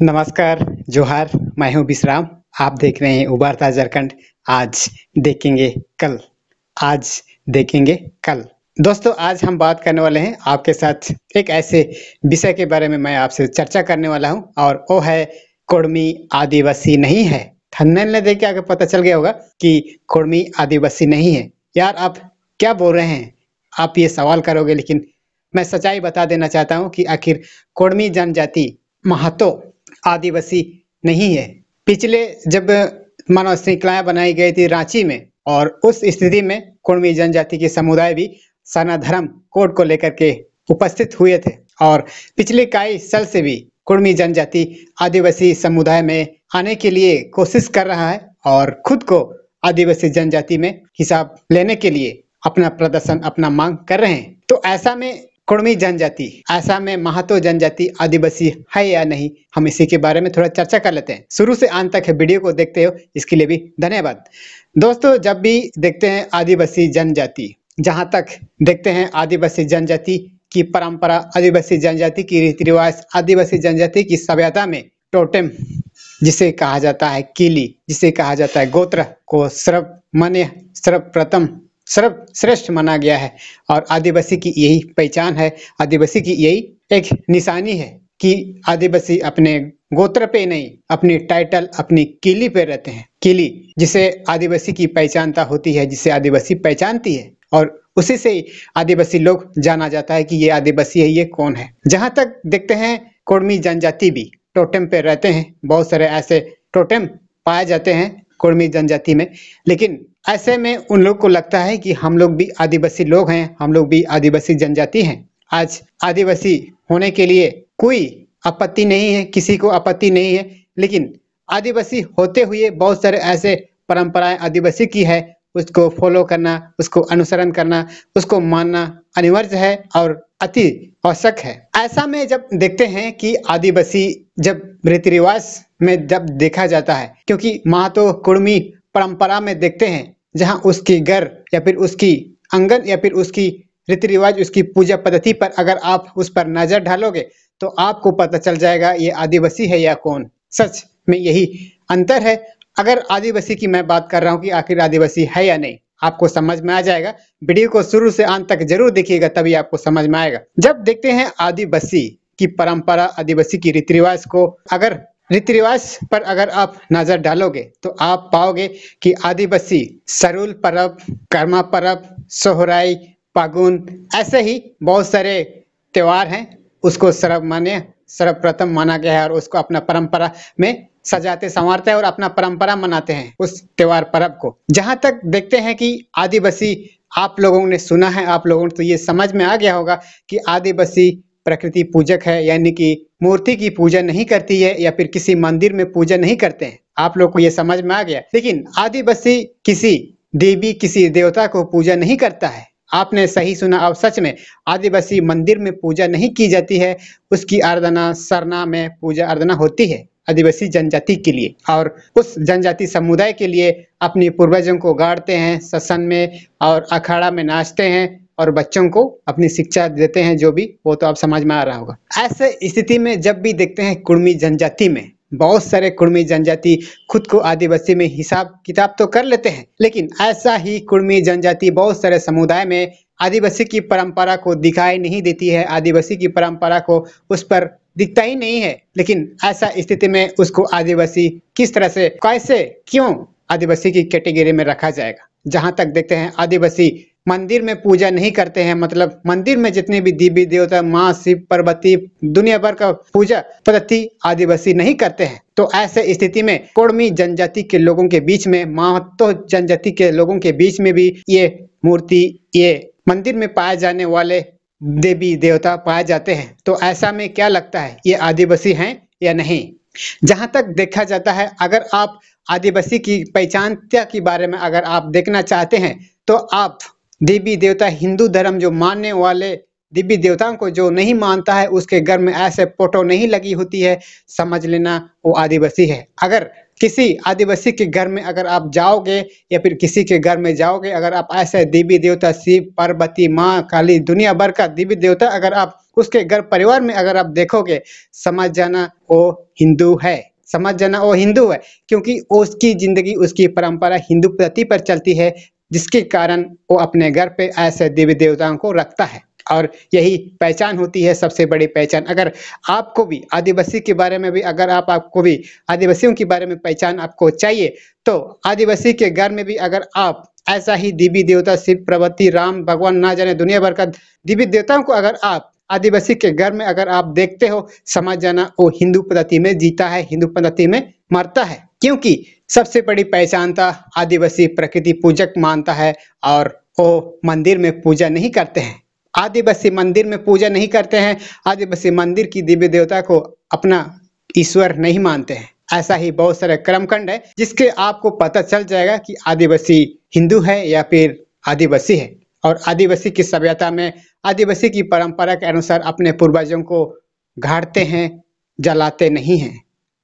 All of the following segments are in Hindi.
नमस्कार जोहार मैं हूं विश्राम आप देख रहे हैं उबरता झारखंड आज देखेंगे कल आज देखेंगे कल दोस्तों आज हम बात करने वाले हैं आपके साथ एक ऐसे विषय के बारे में मैं आपसे चर्चा करने वाला हूं और वो है कुड़मी आदिवासी नहीं है थंबनेल ने देख के आगे पता चल गया होगा कि कुड़मी आदिवासी नहीं है यार आप क्या बोल रहे हैं आप ये सवाल करोगे लेकिन मैं सच्चाई बता देना चाहता हूँ कि आखिर कुड़मी जनजाति महतो आदिवासी नहीं है पिछले जब मानव श्रृंखलाएं बनाई गई थी रांची में और उस स्थिति में कुणवी जनजाति के समुदाय भी सना धर्म कोड को लेकर के उपस्थित हुए थे और पिछले कई साल से भी कुणवी जनजाति आदिवासी समुदाय में आने के लिए कोशिश कर रहा है और खुद को आदिवासी जनजाति में हिसाब लेने के लिए अपना प्रदर्शन अपना मांग कर रहे हैं तो ऐसा में कुड़मी जनजाति आसाम में महातो जनजाति आदिवासी है या नहीं हम इसी के बारे में थोड़ा चर्चा कर लेते हैं शुरू से अंत तक वीडियो को देखते हो इसके लिए भी धन्यवाद दोस्तों जब भी देखते हैं आदिवासी जनजाति जहां तक देखते हैं आदिवासी जनजाति की परंपरा आदिवासी जनजाति की रीति रिवाज आदिवासी जनजाति की सभ्यता में टोटेम जिसे कहा जाता है कीली जिसे कहा जाता है गोत्र को सर्व मन सर्वप्रथम सर्वश्रेष्ठ माना गया है और आदिवासी की यही पहचान है आदिवासी की यही एक निशानी है कि आदिवासी अपने गोत्र पे नहीं अपनी टाइटल अपनी किली पे रहते हैं किली जिसे आदिवासी की पहचानता होती है जिसे आदिवासी पहचानती है और उसी से आदिवासी लोग जाना जाता है कि ये आदिवासी है ये कौन है जहां तक देखते हैं कोड़मी जनजाति भी टोटम पे रहते हैं बहुत सारे ऐसे टोटम पाए जाते हैं कुर्मी जनजाति में लेकिन ऐसे में उन लोग को लगता है कि हम लोग भी आदिवासी लोग हैं हम लोग भी आदिवासी जनजाति हैं आज आदिवासी होने के लिए कोई आपत्ति नहीं है किसी को आपत्ति नहीं है लेकिन आदिवासी होते हुए बहुत सारे ऐसे परंपराएं आदिवासी की है उसको फॉलो करना उसको अनुसरण करना उसको मानना अनिवार्य है और अति आवश्यक है ऐसा में जब देखते हैं कि आदिवासी जब रीति रिवाज में जब देखा जाता है क्योंकि महातो कुर्मी परंपरा में देखते हैं जहां उसकी घर या फिर उसकी अंगन या फिर उसकी रीति रिवाज उसकी पूजा पद्धति पर अगर आप उस पर नजर डालोगे तो आपको पता चल जाएगा ये आदिवासी है या कौन सच में यही अंतर है अगर आदिवासी की मैं बात कर रहा हूँ कि आखिर आदिवासी है या नहीं आपको समझ में आ जाएगा वीडियो को शुरू से अंत तक जरूर देखिएगा तभी आपको समझ में आएगा जब देखते हैं आदिवासी की परंपरा आदिवासी की रीति रिवाज को अगर रीति रिवाज पर अगर आप नजर डालोगे तो आप पाओगे कि आदिवासी सरूल परब कर्मा परब सोहराई पागुन ऐसे ही बहुत सारे त्यौहार हैं उसको सर्व मान्य सर्वप्रथम माना गया है और उसको अपना परंपरा में सजाते संवारते हैं और अपना परंपरा मनाते हैं उस त्यौहार पर्व को जहां तक देखते हैं कि आदिवासी आप लोगों ने सुना है आप लोगों ने तो ये समझ में आ गया होगा कि आदिवासी प्रकृति पूजक है यानी कि मूर्ति की पूजा नहीं करती है या फिर किसी मंदिर में पूजा नहीं करते हैं आप लोग को ये समझ में आ गया लेकिन आदिवासी किसी देवी किसी देवता को पूजा नहीं करता है आपने सही सुना अब सच में आदिवासी मंदिर में पूजा नहीं की जाती है उसकी आराधना सरना में पूजा आराधना होती है आदिवासी जनजाति के लिए और उस जनजाति समुदाय के लिए अपने पूर्वजों को गाड़ते हैं ससन में और अखाड़ा में नाचते हैं और बच्चों को अपनी शिक्षा देते हैं जो भी वो तो आप समझ में आ रहा होगा ऐसे स्थिति में जब भी देखते हैं कुर्मी जनजाति में बहुत सारे कुर्मी जनजाति खुद को आदिवासी में हिसाब किताब तो कर लेते हैं लेकिन ऐसा ही कुर्मी जनजाति बहुत सारे समुदाय में आदिवासी की परंपरा को दिखाई नहीं देती है आदिवासी की परंपरा को उस पर दिखता ही नहीं है लेकिन ऐसा स्थिति में उसको आदिवासी किस तरह से कैसे क्यों आदिवासी की कैटेगरी में रखा जाएगा जहां तक देखते हैं आदिवासी मंदिर में पूजा नहीं करते हैं मतलब मंदिर में जितने भी देवी देवता माँ शिव पर्वती दुनिया भर का पूजा पद्धति आदिवासी नहीं करते हैं तो ऐसे स्थिति में कोड़मी जनजाति के लोगों के बीच में महतो जनजाति के लोगों के बीच में भी ये मूर्ति ये मंदिर में पाए जाने वाले देवी देवता पाए जाते हैं तो ऐसा में क्या लगता है ये आदिवासी हैं या नहीं जहां तक देखा जाता है अगर आप आदिवासी की पहचानता के बारे में अगर आप देखना चाहते हैं तो आप देवी देवता हिंदू धर्म जो मानने वाले दिव्य देवताओं को जो नहीं मानता है उसके घर में ऐसे फोटो नहीं लगी होती है समझ लेना वो आदिवासी है अगर किसी आदिवासी के घर में अगर आप जाओगे या फिर किसी के घर में जाओगे अगर आप ऐसे देवी देवता शिव पार्वती माँ काली दुनिया भर का देवी देवता अगर आप उसके घर परिवार में अगर आप देखोगे समझ जाना वो हिंदू है समझ जाना वो हिंदू है क्योंकि उसकी जिंदगी उसकी परंपरा हिंदू प्रति पर चलती है जिसके कारण वो अपने घर पे ऐसे देवी देवताओं को रखता है और यही पहचान होती है सबसे बड़ी पहचान अगर आपको भी आदिवासी के बारे में भी अगर आप आपको भी आदिवासियों के बारे में पहचान आपको चाहिए तो आदिवासी के घर में भी अगर आप ऐसा ही देवी देवता शिव प्रवती राम भगवान ना जाने दुनिया भर का देवी देवताओं को अगर आप आदिवासी के घर में अगर आप देखते हो समझ जाना वो हिंदू पद्धति में जीता है हिंदू पद्धति में मरता है क्योंकि सबसे बड़ी पहचानता आदिवासी प्रकृति पूजक मानता है और वो मंदिर में पूजा नहीं करते हैं आदिवासी मंदिर में पूजा नहीं करते हैं आदिवासी मंदिर की दिव्य देवता को अपना ईश्वर नहीं मानते हैं ऐसा ही बहुत सारे क्रमखंड है जिसके आपको पता चल जाएगा कि आदिवासी हिंदू है या फिर आदिवासी है और आदिवासी की सभ्यता में आदिवासी की परंपरा के अनुसार अपने पूर्वजों को घाटते हैं जलाते नहीं हैं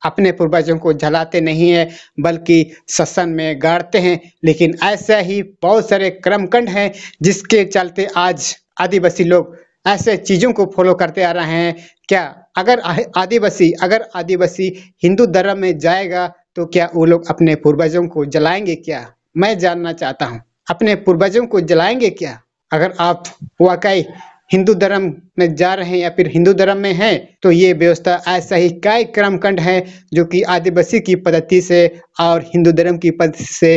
अपने पूर्वजों को जलाते नहीं है बल्कि सत्संग में गाड़ते हैं लेकिन ऐसे ही बहुत सारे क्रमकंड हैं जिसके चलते आज आदिवासी लोग ऐसे चीज़ों को फॉलो करते आ रहे हैं क्या अगर आदिवासी अगर आदिवासी हिंदू धर्म में जाएगा तो क्या वो लोग अपने पूर्वजों को जलाएंगे क्या मैं जानना चाहता हूँ अपने पूर्वजों को जलाएंगे क्या अगर आप वाकई हिंदू धर्म में जा रहे हैं या फिर हिंदू धर्म में है तो ये व्यवस्था ऐसा ही कई कर्मकंड है जो कि आदिवासी की पद्धति से और हिंदू धर्म की पद्धति से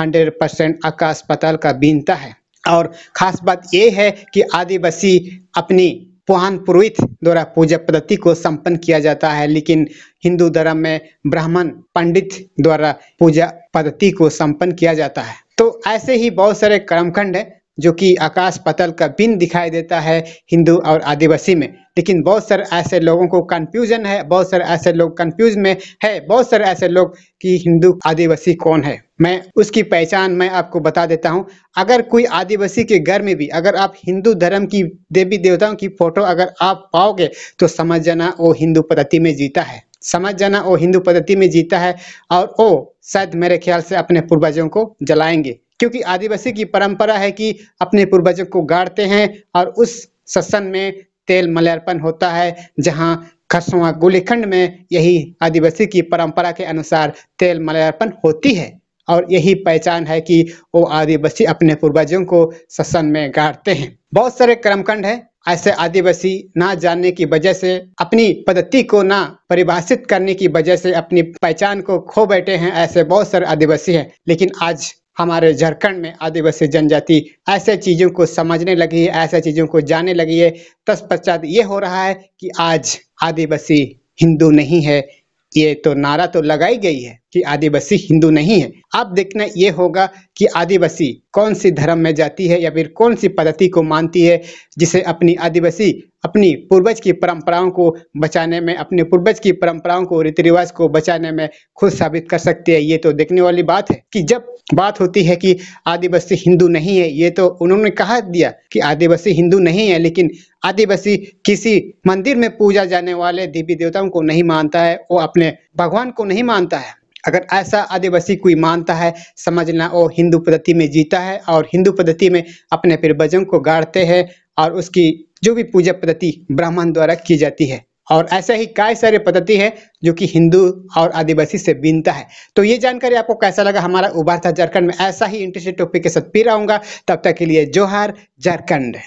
100 परसेंट आकाश पताल का बीनता है और खास बात यह है कि आदिवासी अपनी पुहान पुरोहित द्वारा पूजा पद्धति को संपन्न किया जाता है लेकिन हिंदू धर्म में ब्राह्मण पंडित द्वारा पूजा पद्धति को संपन्न किया जाता है तो ऐसे ही बहुत सारे कर्मखंड है जो कि आकाश पतल का बिन दिखाई देता है हिंदू और आदिवासी में लेकिन बहुत सारे ऐसे लोगों को कन्फ्यूजन है बहुत सारे ऐसे लोग कन्फ्यूज में है बहुत सारे ऐसे लोग कि हिंदू आदिवासी कौन है मैं उसकी पहचान मैं आपको बता देता हूँ अगर कोई आदिवासी के घर में भी अगर आप हिंदू धर्म की देवी देवताओं की फोटो अगर आप पाओगे तो समझ जाना वो हिंदू पद्धति में जीता है समझ जाना वो हिंदू पद्धति में जीता है और वो शायद मेरे ख्याल से अपने पूर्वजों को जलाएंगे क्योंकि आदिवासी की परंपरा है कि अपने पूर्वजों को गाड़ते हैं और उस सत्सन में तेल मल्यार्पण होता है जहाँ खरसुआ गोलीखंड में यही आदिवासी की परंपरा के अनुसार तेल मल्यार्पण होती है और यही पहचान है कि वो आदिवासी अपने पूर्वजों को सत्सन में गाड़ते हैं बहुत सारे कर्मकंड है ऐसे आदिवासी ना जानने की वजह से अपनी पद्धति को ना परिभाषित करने की वजह से अपनी पहचान को खो बैठे हैं ऐसे बहुत सारे आदिवासी हैं लेकिन आज हमारे झारखंड में आदिवासी जनजाति ऐसे चीज़ों को समझने लगी है ऐसे चीज़ों को जाने लगी है तत्पश्चात ये हो रहा है कि आज आदिवासी हिंदू नहीं है ये तो नारा तो लगाई गई है कि आदिवासी हिंदू नहीं है अब देखना ये होगा कि आदिवासी कौन सी धर्म में जाती है या फिर कौन सी पद्धति को मानती है जिसे अपनी आदिवासी अपनी पूर्वज की परंपराओं को बचाने में अपने पूर्वज की परंपराओं को रीति रिवाज को बचाने में खुद साबित कर सकती है ये तो देखने वाली बात है कि जब बात होती है कि आदिवासी हिंदू नहीं है ये तो उन्होंने कहा दिया कि आदिवासी हिंदू नहीं है लेकिन आदिवासी किसी मंदिर में पूजा जाने वाले देवी देवताओं को नहीं मानता है वो अपने भगवान को नहीं मानता है अगर ऐसा आदिवासी कोई मानता है समझना वो हिंदू पद्धति में जीता है और हिंदू पद्धति में अपने पूर्वजों को गाड़ते हैं और उसकी जो भी पूजा पद्धति ब्राह्मण द्वारा की जाती है और ऐसा ही कई सारे पद्धति है जो कि हिंदू और आदिवासी से बीनता है तो ये जानकारी आपको कैसा लगा हमारा उभारता झारखंड में ऐसा ही इंटरेस्टेड टॉपिक के साथ पी रहा तब तक के लिए जोहार झारखंड